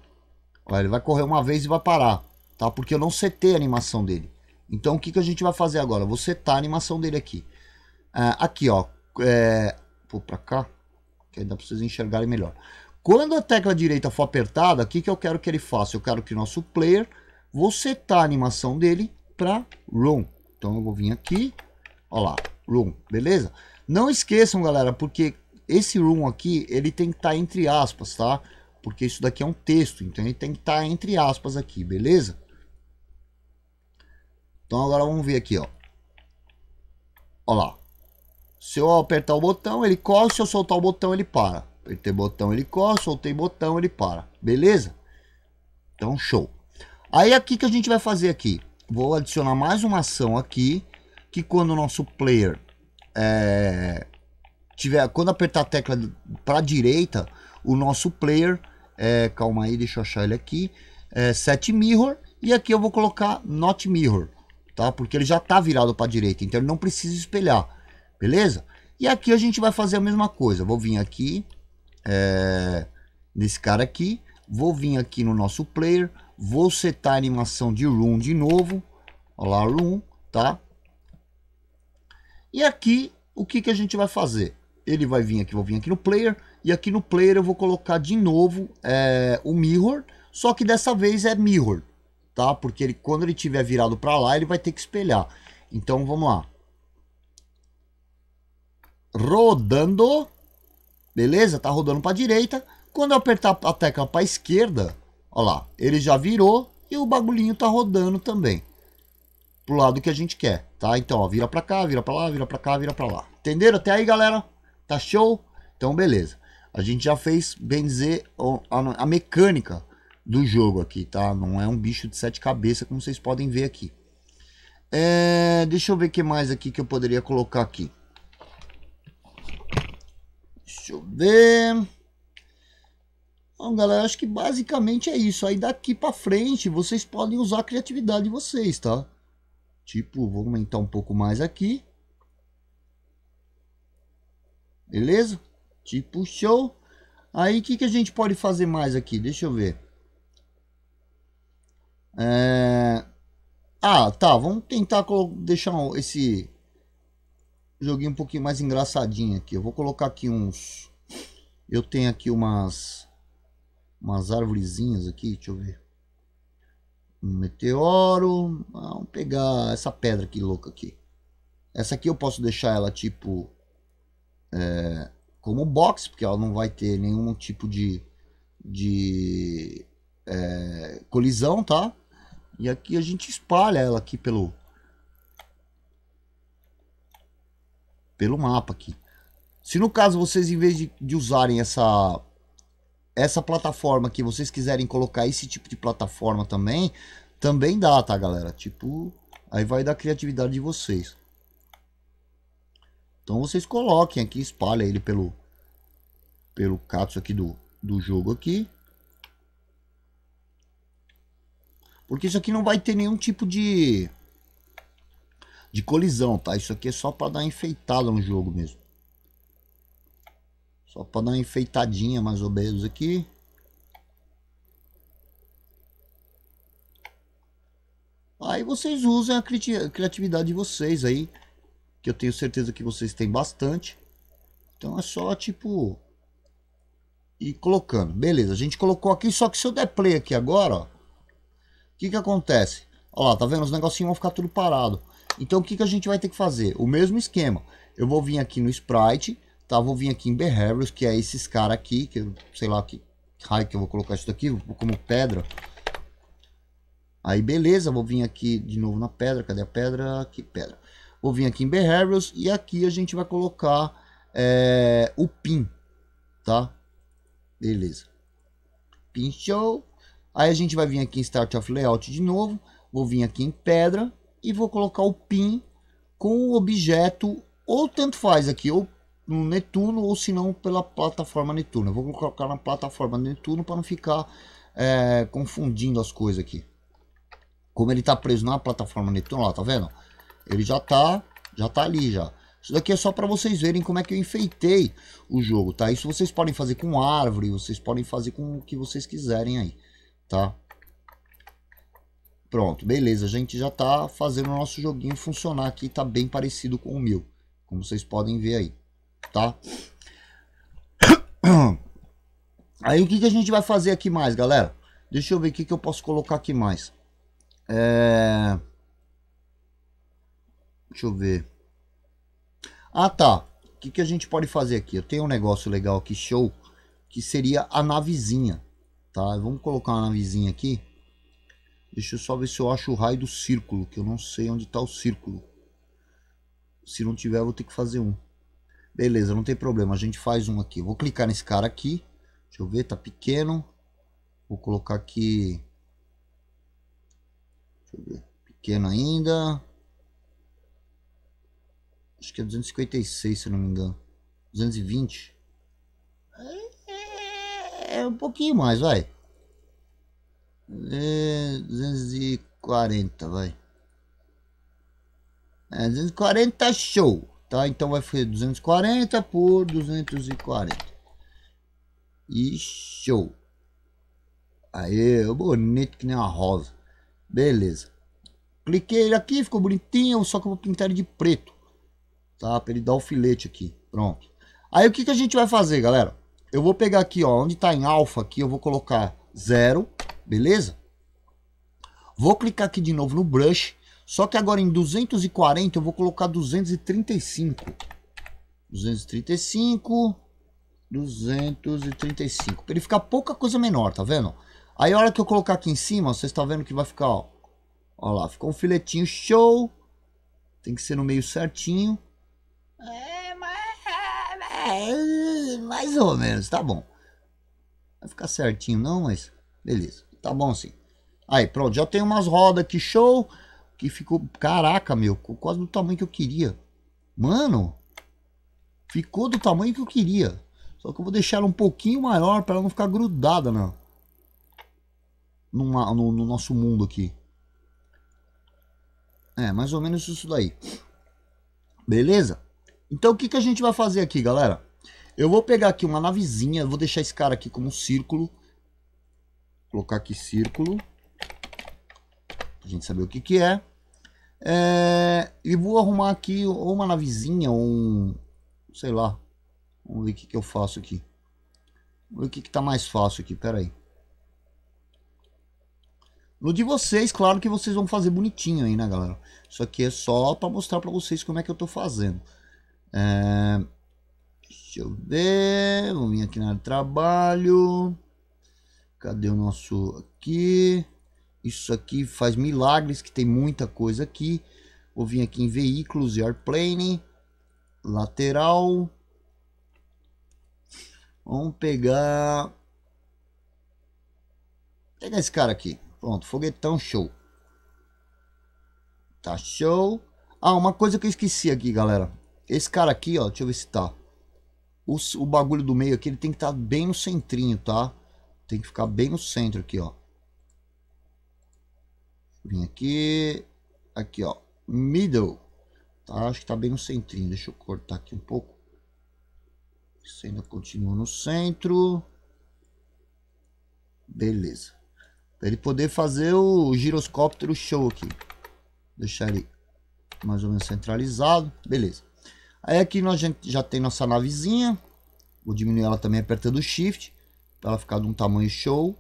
Speaker 1: Ó, ele vai correr uma vez e vai parar, tá? Porque eu não setei a animação dele. Então o que, que a gente vai fazer agora? Vou setar tá a animação dele aqui. Ah, aqui, ó. É... Pô, pra cá. Que ainda dá enxergar vocês enxergarem melhor. Quando a tecla direita for apertada, o que, que eu quero que ele faça? Eu quero que o nosso player... Vou setar tá a animação dele para Room. Então eu vou vir aqui. Olha lá, Room. Beleza? Não esqueçam, galera, porque esse Room aqui, ele tem que estar tá entre aspas, tá? Porque isso daqui é um texto, então ele tem que estar tá entre aspas aqui, beleza? Então agora vamos ver aqui, ó. Olha lá. Se eu apertar o botão, ele corre. Se eu soltar o botão, ele para. Apertei botão, ele corre. Soltei botão, ele para. Beleza? Então, show. Aí, aqui que a gente vai fazer aqui? Vou adicionar mais uma ação aqui. Que quando o nosso player é, tiver... Quando apertar a tecla para direita, o nosso player... É, calma aí, deixa eu achar ele aqui. É, set mirror. E aqui eu vou colocar not mirror tá? Porque ele já está virado para a direita, então ele não precisa espelhar, beleza? E aqui a gente vai fazer a mesma coisa. Vou vir aqui, é, nesse cara aqui, vou vir aqui no nosso player, vou setar a animação de room de novo, olha lá room, tá? E aqui, o que, que a gente vai fazer? Ele vai vir aqui, vou vir aqui no player, e aqui no player eu vou colocar de novo é, o mirror, só que dessa vez é mirror, tá? Porque ele, quando ele tiver virado para lá, ele vai ter que espelhar. Então vamos lá. Rodando. Beleza? Tá rodando para direita. Quando eu apertar a tecla para esquerda, ó lá, ele já virou e o bagulhinho tá rodando também. Pro lado que a gente quer, tá? Então, ó, vira para cá, vira para lá, vira para cá, vira para lá. Entenderam até aí, galera? Tá show? Então, beleza. A gente já fez, bem dizer, a mecânica do jogo aqui, tá? Não é um bicho de sete cabeças, como vocês podem ver aqui. É, deixa eu ver o que mais aqui que eu poderia colocar aqui. Deixa eu ver. Bom, galera, acho que basicamente é isso. Aí daqui pra frente, vocês podem usar a criatividade de vocês, tá? Tipo, vou aumentar um pouco mais aqui. Beleza? Tipo, show. Aí, o que, que a gente pode fazer mais aqui? Deixa eu ver. É... Ah, tá. Vamos tentar deixar esse joguinho um pouquinho mais engraçadinho aqui. Eu vou colocar aqui uns. Eu tenho aqui umas. Umas árvorezinhas aqui. Deixa eu ver. Um meteoro. vamos pegar essa pedra aqui louca aqui. Essa aqui eu posso deixar ela tipo. É, como box, porque ela não vai ter nenhum tipo de, de é, colisão, tá? E aqui a gente espalha ela aqui pelo pelo mapa aqui. Se no caso vocês em vez de, de usarem essa essa plataforma aqui, vocês quiserem colocar esse tipo de plataforma também, também dá, tá galera? Tipo, aí vai da criatividade de vocês. Então vocês coloquem aqui, espalha ele pelo pelo cato aqui do do jogo aqui. Porque isso aqui não vai ter nenhum tipo de de colisão, tá? Isso aqui é só para dar enfeitada no jogo mesmo. Só para dar uma enfeitadinha mais ou menos aqui. Aí vocês usam a criatividade de vocês aí, que eu tenho certeza que vocês têm bastante. Então é só tipo ir colocando. Beleza, a gente colocou aqui, só que se eu der play aqui agora, ó, o que, que acontece? Olha lá, tá vendo? Os negocinhos vão ficar tudo parado. Então o que, que a gente vai ter que fazer? O mesmo esquema. Eu vou vir aqui no Sprite, tá? Vou vir aqui em Behaviors, que é esses caras aqui, que eu sei lá que raio que eu vou colocar isso daqui, como pedra. Aí beleza, vou vir aqui de novo na pedra, cadê a pedra? Aqui, pedra. Vou vir aqui em Behaviors e aqui a gente vai colocar é, o PIN, tá? Beleza. PIN show. Aí a gente vai vir aqui em Start of Layout de novo, vou vir aqui em Pedra e vou colocar o pin com o objeto, ou tanto faz aqui, ou no Netuno, ou se não pela plataforma Netuno. Eu vou colocar na plataforma Netuno para não ficar é, confundindo as coisas aqui. Como ele está preso na plataforma Netuno, lá, tá vendo? Ele já está, já tá ali já. Isso daqui é só para vocês verem como é que eu enfeitei o jogo, tá? Isso vocês podem fazer com árvore, vocês podem fazer com o que vocês quiserem aí tá? Pronto, beleza, a gente já está fazendo o nosso joguinho funcionar aqui, tá bem parecido com o meu, como vocês podem ver aí, tá? Aí o que, que a gente vai fazer aqui mais, galera? Deixa eu ver o que, que eu posso colocar aqui mais. É... Deixa eu ver. Ah, tá. O que, que a gente pode fazer aqui? Eu tenho um negócio legal aqui, show, que seria a navezinha, Tá, vamos colocar uma navezinha aqui. Deixa eu só ver se eu acho o raio do círculo, que eu não sei onde está o círculo. Se não tiver, vou ter que fazer um. Beleza, não tem problema, a gente faz um aqui. Vou clicar nesse cara aqui. Deixa eu ver, tá pequeno. Vou colocar aqui... Deixa eu ver, pequeno ainda. Acho que é 256, se não me engano. 220 é um pouquinho mais, vai. É, 240, vai. É, 240 show, tá? Então vai fazer 240 por 240. E show. Aí, bonito que nem uma rosa. Beleza. Cliquei ele aqui, ficou bonitinho, só que eu vou pintar ele de preto. Tá? Pra ele dar o filete aqui. Pronto. Aí o que, que a gente vai fazer, galera? Eu vou pegar aqui, ó, onde está em alfa aqui, eu vou colocar 0, beleza? Vou clicar aqui de novo no brush, só que agora em 240 eu vou colocar 235. 235, 235. Ele ficar pouca coisa menor, tá vendo? Aí a hora que eu colocar aqui em cima, vocês estão tá vendo que vai ficar, ó. Ó lá, ficou um filetinho show. Tem que ser no meio certinho. É, mas... É, é mais ou menos, tá bom. Vai ficar certinho não, mas beleza. Tá bom sim. Aí, pronto, já tem umas rodas aqui, show. Que ficou, caraca, meu, quase do tamanho que eu queria. Mano, ficou do tamanho que eu queria. Só que eu vou deixar ela um pouquinho maior para ela não ficar grudada né? numa, no, no nosso mundo aqui. É, mais ou menos isso daí. Beleza? Então o que, que a gente vai fazer aqui, galera? Eu vou pegar aqui uma navezinha, vou deixar esse cara aqui como um círculo. Colocar aqui círculo. Pra gente saber o que que é. é... E vou arrumar aqui ou uma navezinha, ou um... Sei lá. Vamos ver o que que eu faço aqui. Vamos ver o que que tá mais fácil aqui, pera aí. No de vocês, claro que vocês vão fazer bonitinho aí, né, galera? Isso aqui é só pra mostrar pra vocês como é que eu tô fazendo. É... Deixa eu ver. Vamos vir aqui na área de trabalho. Cadê o nosso aqui? Isso aqui faz milagres, que tem muita coisa aqui. Vou vir aqui em veículos e airplane. Lateral. Vamos pegar... Pegar esse cara aqui. Pronto, foguetão show. Tá show. Ah, uma coisa que eu esqueci aqui, galera. Esse cara aqui, ó. Deixa eu ver se tá o, o bagulho do meio aqui ele tem que estar tá bem no centrinho, tá? Tem que ficar bem no centro aqui, ó. Vim aqui, aqui, ó, middle. Tá? Acho que tá bem no centrinho. Deixa eu cortar aqui um pouco. Isso ainda continua no centro. Beleza. Para ele poder fazer o giroscóptero show aqui. Deixar ele mais ou menos centralizado. Beleza. Aí aqui nós já tem nossa navezinha. Vou diminuir ela também apertando o Shift. Para ela ficar de um tamanho show.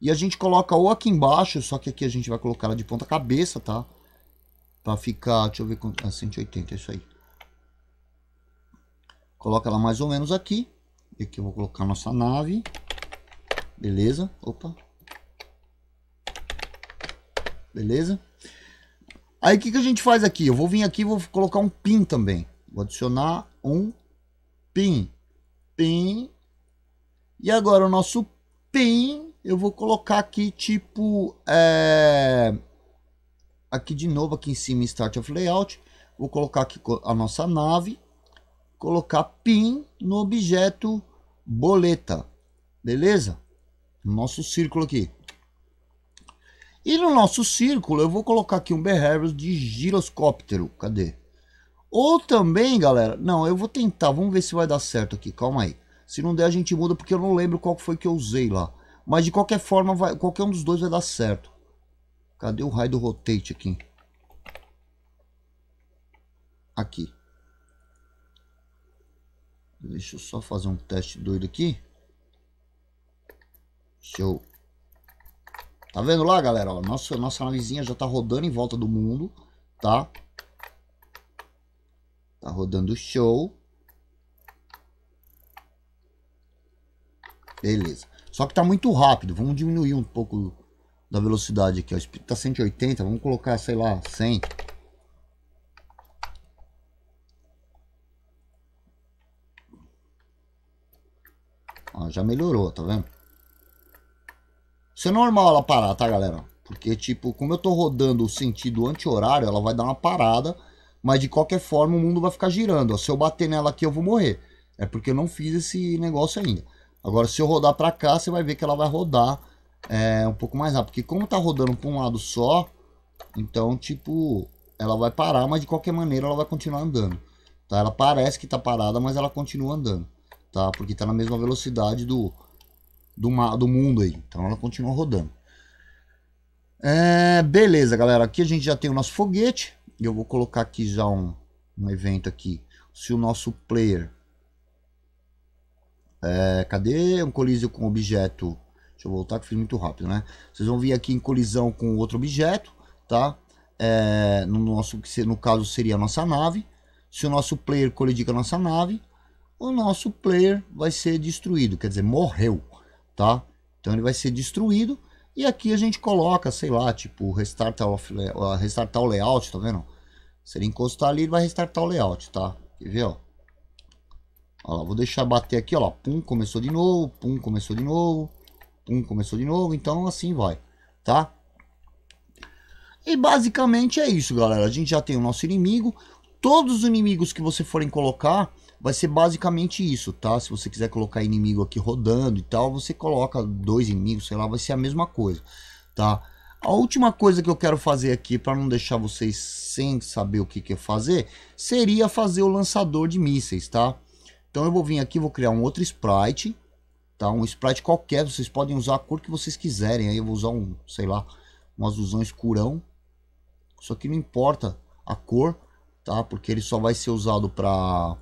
Speaker 1: E a gente coloca ou aqui embaixo, só que aqui a gente vai colocar ela de ponta cabeça, tá? Pra ficar, deixa eu ver quanto... Ah, 180, é isso aí. Coloca ela mais ou menos aqui. E aqui eu vou colocar nossa nave. Beleza? Opa. Beleza? Aí o que, que a gente faz aqui? Eu vou vir aqui e vou colocar um pin também. Vou adicionar um pin. Pin. E agora o nosso pin, eu vou colocar aqui tipo... É... Aqui de novo, aqui em cima, Start of Layout. Vou colocar aqui a nossa nave. Colocar pin no objeto boleta. Beleza? Nosso círculo aqui. E no nosso círculo, eu vou colocar aqui um Behaviors de giroscóptero. Cadê? Ou também, galera... Não, eu vou tentar. Vamos ver se vai dar certo aqui. Calma aí. Se não der, a gente muda, porque eu não lembro qual foi que eu usei lá. Mas de qualquer forma, vai, qualquer um dos dois vai dar certo. Cadê o raio do rotate aqui? Aqui. Deixa eu só fazer um teste doido aqui. Show. Tá vendo lá, galera? Ó, nossa, nossa navezinha já tá rodando em volta do mundo, tá? Tá rodando show. Beleza. Só que tá muito rápido. Vamos diminuir um pouco da velocidade aqui. O espírito tá 180. Vamos colocar, sei lá, 100. Ó, já melhorou, tá vendo? Isso é normal ela parar, tá, galera? Porque, tipo, como eu tô rodando o sentido anti-horário, ela vai dar uma parada, mas de qualquer forma o mundo vai ficar girando. Se eu bater nela aqui, eu vou morrer. É porque eu não fiz esse negócio ainda. Agora, se eu rodar pra cá, você vai ver que ela vai rodar é, um pouco mais rápido. Porque como tá rodando pra um lado só, então, tipo, ela vai parar, mas de qualquer maneira ela vai continuar andando. Tá? Ela parece que tá parada, mas ela continua andando. Tá? Porque tá na mesma velocidade do, do, do mundo aí. Então ela continua rodando. É, beleza, galera. Aqui a gente já tem o nosso foguete. eu vou colocar aqui já um, um evento aqui. Se o nosso player... É, cadê um colisão com objeto? Deixa eu voltar que fiz muito rápido, né? Vocês vão vir aqui em colisão com outro objeto, tá? É, no, nosso, no caso seria a nossa nave. Se o nosso player colidir com a nossa nave, o nosso player vai ser destruído, quer dizer, morreu tá? Então ele vai ser destruído e aqui a gente coloca, sei lá, tipo restartar, of, uh, restartar o layout, tá vendo? Se ele encostar ali, ele vai restartar o layout, tá? Quer ver, ó? ó vou deixar bater aqui, ó pum, começou de novo, pum, começou de novo, pum, começou de novo, então assim vai, tá? E basicamente é isso, galera. A gente já tem o nosso inimigo. Todos os inimigos que você forem colocar, Vai ser basicamente isso, tá? Se você quiser colocar inimigo aqui rodando e tal, você coloca dois inimigos, sei lá, vai ser a mesma coisa, tá? A última coisa que eu quero fazer aqui, para não deixar vocês sem saber o que, que é fazer, seria fazer o lançador de mísseis, tá? Então eu vou vir aqui, vou criar um outro sprite, tá? Um sprite qualquer, vocês podem usar a cor que vocês quiserem. Aí eu vou usar um, sei lá, um azulzão escurão. Isso aqui não importa a cor, tá? Porque ele só vai ser usado para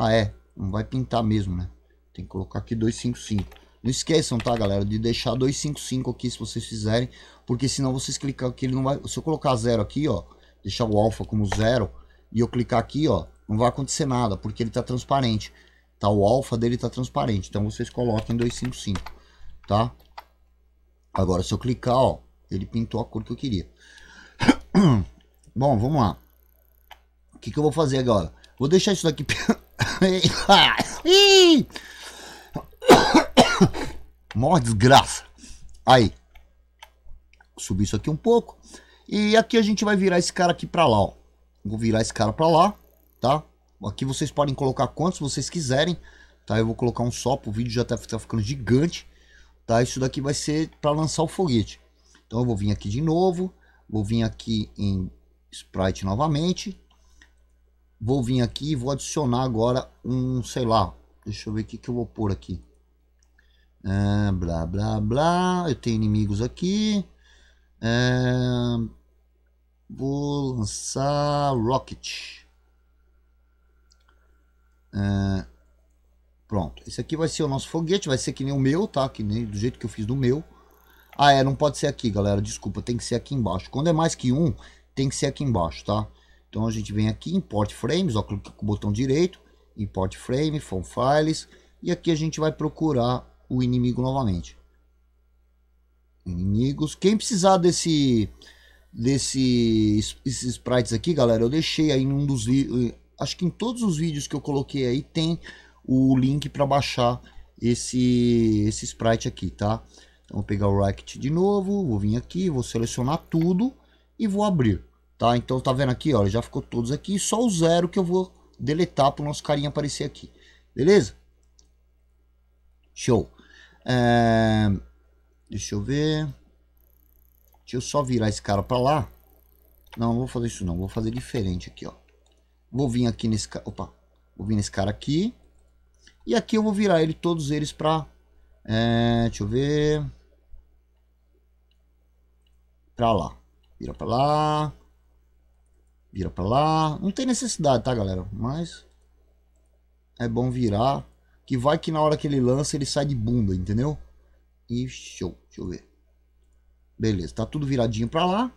Speaker 1: ah, é. Não vai pintar mesmo, né? Tem que colocar aqui 255. Não esqueçam, tá, galera, de deixar 255 aqui se vocês fizerem, porque senão vocês clicar aqui, ele não vai... Se eu colocar zero aqui, ó, deixar o alfa como zero, e eu clicar aqui, ó, não vai acontecer nada, porque ele tá transparente, tá? O alfa dele tá transparente, então vocês coloquem 255, tá? Agora, se eu clicar, ó, ele pintou a cor que eu queria. Bom, vamos lá. O que, que eu vou fazer agora? Vou deixar isso daqui. Mó desgraça. Aí. Subir isso aqui um pouco. E aqui a gente vai virar esse cara aqui pra lá, ó. Vou virar esse cara pra lá, tá? Aqui vocês podem colocar quantos vocês quiserem, tá? Eu vou colocar um só, o vídeo já tá, tá, ficando gigante, tá? Isso daqui vai ser para lançar o foguete. Então eu vou vir aqui de novo, vou vir aqui em Sprite novamente, vou vir aqui e vou adicionar agora um, sei lá, deixa eu ver o que, que eu vou pôr aqui. É, blá, blá, blá, eu tenho inimigos aqui. É, vou lançar Rocket. É, pronto, esse aqui vai ser o nosso foguete, vai ser que nem o meu, tá? Que nem do jeito que eu fiz do meu. Ah, é, não pode ser aqui, galera, desculpa, tem que ser aqui embaixo. Quando é mais que um, tem que ser aqui embaixo, tá? Então a gente vem aqui, import frames, ó, clica com o botão direito, import frame, from files, e aqui a gente vai procurar o inimigo novamente. Inimigos. Quem precisar desse desses sprites aqui, galera, eu deixei aí em um dos acho que em todos os vídeos que eu coloquei aí tem o link para baixar esse esse sprite aqui, tá? Então vou pegar o Racket de novo, vou vir aqui, vou selecionar tudo e vou abrir. Tá? Então tá vendo aqui, ó, já ficou todos aqui, só o zero que eu vou deletar para o nosso carinha aparecer aqui. Beleza? Show. É... Deixa eu ver. Deixa eu só virar esse cara para lá. Não, não vou fazer isso não, vou fazer diferente aqui, ó. Vou vir aqui nesse cara, opa. Vou vir nesse cara aqui. E aqui eu vou virar ele todos eles para é... deixa eu ver. Para lá. Vira para lá. Vira para lá. Não tem necessidade, tá, galera? Mas é bom virar. Que vai que na hora que ele lança, ele sai de bunda, entendeu? E show. Deixa eu ver. Beleza, tá tudo viradinho para lá.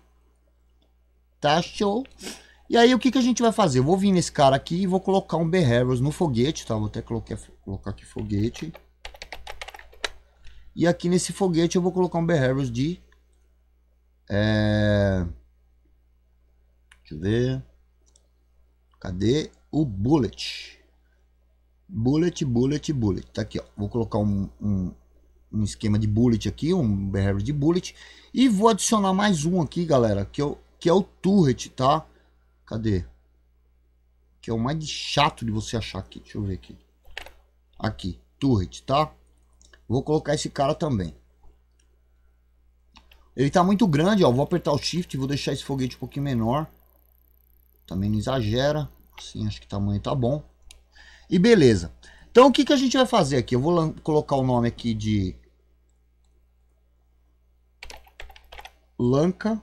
Speaker 1: Tá show. E aí, o que, que a gente vai fazer? Eu vou vir nesse cara aqui e vou colocar um Behaviors no foguete, tá? Vou até colocar, colocar aqui foguete. E aqui nesse foguete eu vou colocar um Behaviors de... É... Deixa eu ver. Cadê o bullet? Bullet, bullet, bullet. Tá aqui, ó. Vou colocar um, um, um esquema de bullet aqui, um behavior de bullet. E vou adicionar mais um aqui, galera, que é o, que é o turret, tá? Cadê? Que é o mais chato de você achar aqui. Deixa eu ver aqui. Aqui, turret, tá? Vou colocar esse cara também. Ele tá muito grande, ó. Vou apertar o shift, vou deixar esse foguete um pouquinho menor. Também não exagera. Assim, acho que o tamanho tá bom. E beleza. Então, o que, que a gente vai fazer aqui? Eu vou colocar o nome aqui de... Lanca...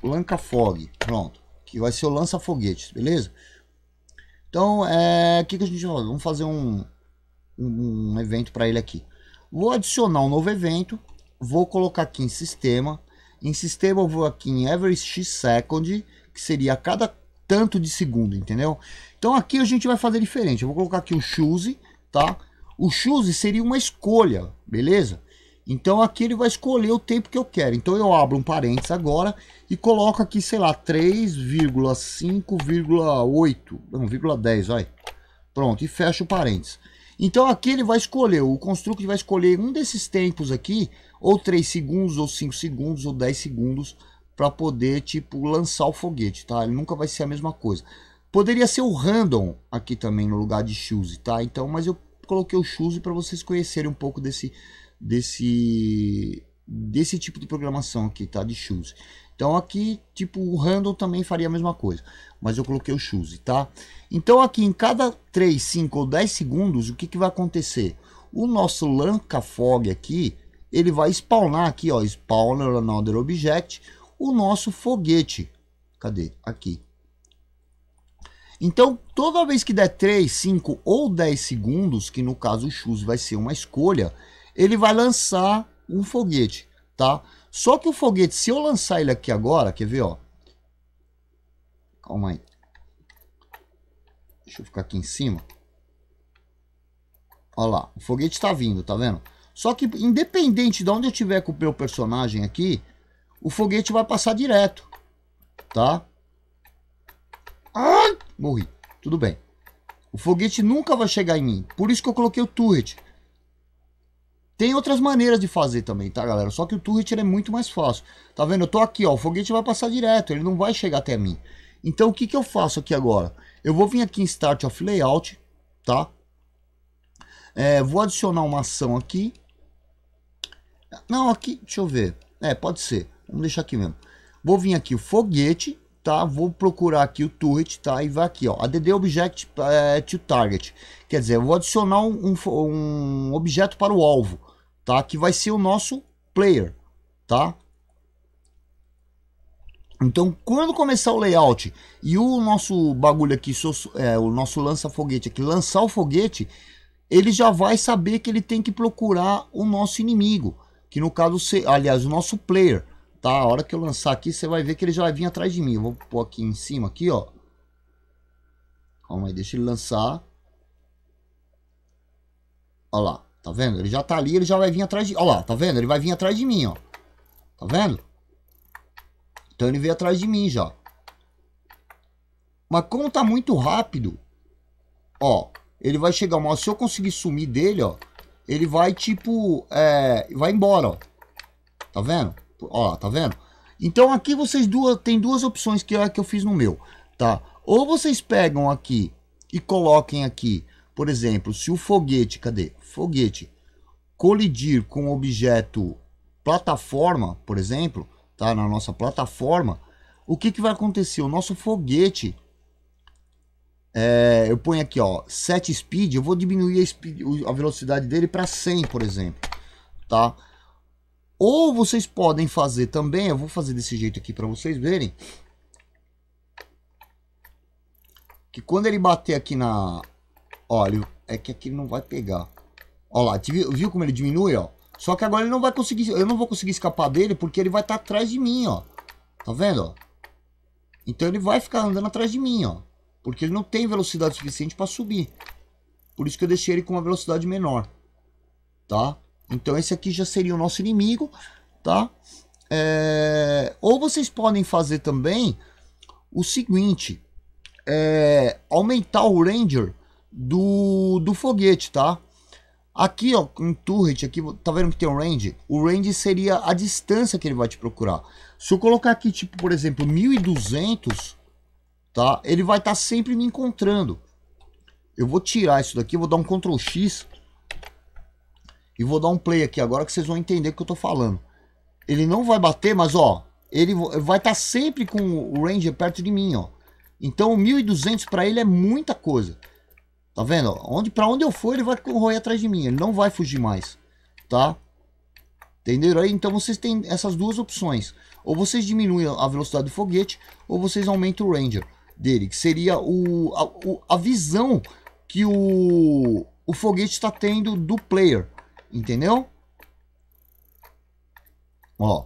Speaker 1: Lanca Fog. Pronto. Que vai ser o lança-foguetes, beleza? Então, é... o que, que a gente vai Vamos fazer um, um evento para ele aqui. Vou adicionar um novo evento. Vou colocar aqui em sistema. Em sistema, eu vou aqui em every x second, que seria a cada tanto de segundo, entendeu? Então aqui a gente vai fazer diferente. Eu vou colocar aqui o choose, tá? O choose seria uma escolha, beleza? Então aqui ele vai escolher o tempo que eu quero. Então eu abro um parênteses agora e coloco aqui, sei lá, 3,5,8, 1,10, vai. Pronto, e fecho o parênteses. Então aqui ele vai escolher, o Construct vai escolher um desses tempos aqui, ou 3 segundos, ou 5 segundos, ou 10 segundos, para poder tipo lançar o foguete, tá? Ele nunca vai ser a mesma coisa. Poderia ser o random aqui também no lugar de choose, tá? Então, mas eu coloquei o choose para vocês conhecerem um pouco desse desse desse tipo de programação aqui, tá? De choose. Então aqui, tipo, o handle também faria a mesma coisa, mas eu coloquei o choose, tá? Então aqui em cada 3, 5 ou 10 segundos, o que, que vai acontecer? O nosso lança Fog aqui, ele vai spawnar aqui, ó, spawner another object, o nosso foguete. Cadê? Aqui. Então, toda vez que der 3, 5 ou 10 segundos, que no caso o choose vai ser uma escolha, ele vai lançar um foguete, tá? Só que o foguete, se eu lançar ele aqui agora, quer ver, ó. Calma aí. Deixa eu ficar aqui em cima. Olha lá, o foguete está vindo, tá vendo? Só que independente de onde eu tiver com o meu personagem aqui, o foguete vai passar direto, tá? Ai, ah! morri. Tudo bem. O foguete nunca vai chegar em mim. Por isso que eu coloquei o turret. Tem outras maneiras de fazer também, tá, galera? Só que o turret é muito mais fácil. Tá vendo? Eu tô aqui, ó. O foguete vai passar direto, ele não vai chegar até mim. Então, o que, que eu faço aqui agora? Eu vou vir aqui em Start of Layout, tá? É, vou adicionar uma ação aqui. Não, aqui, deixa eu ver. É, pode ser. Vamos deixar aqui mesmo. Vou vir aqui o foguete tá? Vou procurar aqui o turret, tá? E vai aqui, ó, add object é, to target. Quer dizer, eu vou adicionar um, um, objeto para o alvo, tá? Que vai ser o nosso player, tá? Então, quando começar o layout e o nosso bagulho aqui, é, o nosso lança-foguete aqui, lançar o foguete, ele já vai saber que ele tem que procurar o nosso inimigo, que no caso, aliás, o nosso player tá? A hora que eu lançar aqui, você vai ver que ele já vai vir atrás de mim. Eu vou pôr aqui em cima, aqui, ó. Calma aí, deixa ele lançar. Ó lá, tá vendo? Ele já tá ali, ele já vai vir atrás de... Ó lá, tá vendo? Ele vai vir atrás de mim, ó. Tá vendo? Então ele veio atrás de mim já. Mas como tá muito rápido, ó, ele vai chegar, mal se eu conseguir sumir dele, ó, ele vai tipo, é, vai embora, ó. Tá vendo? Ó, tá vendo? Então aqui vocês duas tem duas opções que é que eu fiz no meu, tá? Ou vocês pegam aqui e coloquem aqui, por exemplo, se o foguete, cadê? Foguete colidir com o objeto plataforma, por exemplo, tá na nossa plataforma, o que que vai acontecer? O nosso foguete é, eu ponho aqui ó 7 speed, eu vou diminuir a, speed, a velocidade dele para 100, por exemplo, tá? Ou vocês podem fazer também, eu vou fazer desse jeito aqui para vocês verem. Que quando ele bater aqui na... Olha, é que aqui ele não vai pegar. Olha lá, viu, como ele diminui, ó? Só que agora ele não vai conseguir, eu não vou conseguir escapar dele porque ele vai estar tá atrás de mim, ó. Tá vendo, ó? Então ele vai ficar andando atrás de mim, ó. Porque ele não tem velocidade suficiente para subir. Por isso que eu deixei ele com uma velocidade menor. Tá? Então esse aqui já seria o nosso inimigo, tá? É, ou vocês podem fazer também o seguinte, é, aumentar o Ranger do, do foguete, tá? Aqui, ó, em turret, aqui, tá vendo que tem um range? O range seria a distância que ele vai te procurar. Se eu colocar aqui, tipo, por exemplo, 1200, tá? Ele vai estar tá sempre me encontrando. Eu vou tirar isso daqui, vou dar um Ctrl X e vou dar um play aqui agora que vocês vão entender o que eu tô falando. Ele não vai bater, mas ó, ele vai estar tá sempre com o Ranger perto de mim, ó. Então 1200 para ele é muita coisa. Tá vendo? Onde para onde eu for, ele vai correr atrás de mim, ele não vai fugir mais, tá? Entenderam aí? Então vocês têm essas duas opções. Ou vocês diminuem a velocidade do foguete, ou vocês aumentam o Ranger dele, que seria o, a, o, a visão que o, o foguete está tendo do player. Entendeu? Ó.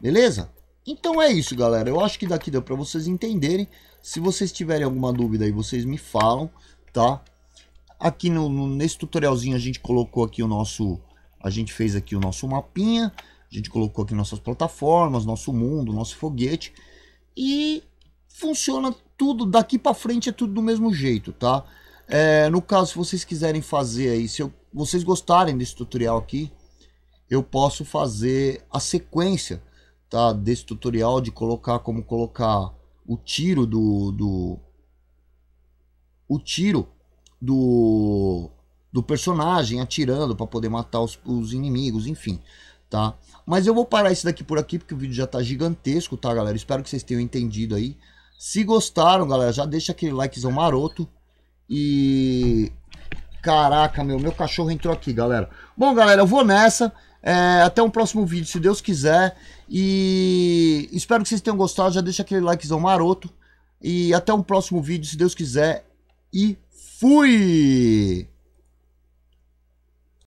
Speaker 1: Beleza? Então é isso, galera. Eu acho que daqui deu para vocês entenderem. Se vocês tiverem alguma dúvida aí, vocês me falam, tá? Aqui no, no, nesse tutorialzinho a gente colocou aqui o nosso... A gente fez aqui o nosso mapinha. A gente colocou aqui nossas plataformas, nosso mundo, nosso foguete. E funciona tudo. Daqui para frente é tudo do mesmo jeito, tá? É, no caso, se vocês quiserem fazer aí... Se eu vocês gostarem desse tutorial aqui, eu posso fazer a sequência tá, desse tutorial de colocar como colocar o tiro do, do o tiro do, do personagem atirando para poder matar os, os inimigos, enfim, tá? Mas eu vou parar isso daqui por aqui porque o vídeo já tá gigantesco, tá, galera? Espero que vocês tenham entendido aí. Se gostaram, galera, já deixa aquele likezão maroto e Caraca, meu, meu cachorro entrou aqui, galera. Bom, galera, eu vou nessa. É, até um próximo vídeo, se Deus quiser. E espero que vocês tenham gostado. Já deixa aquele likezão maroto. E até um próximo vídeo, se Deus quiser. E fui!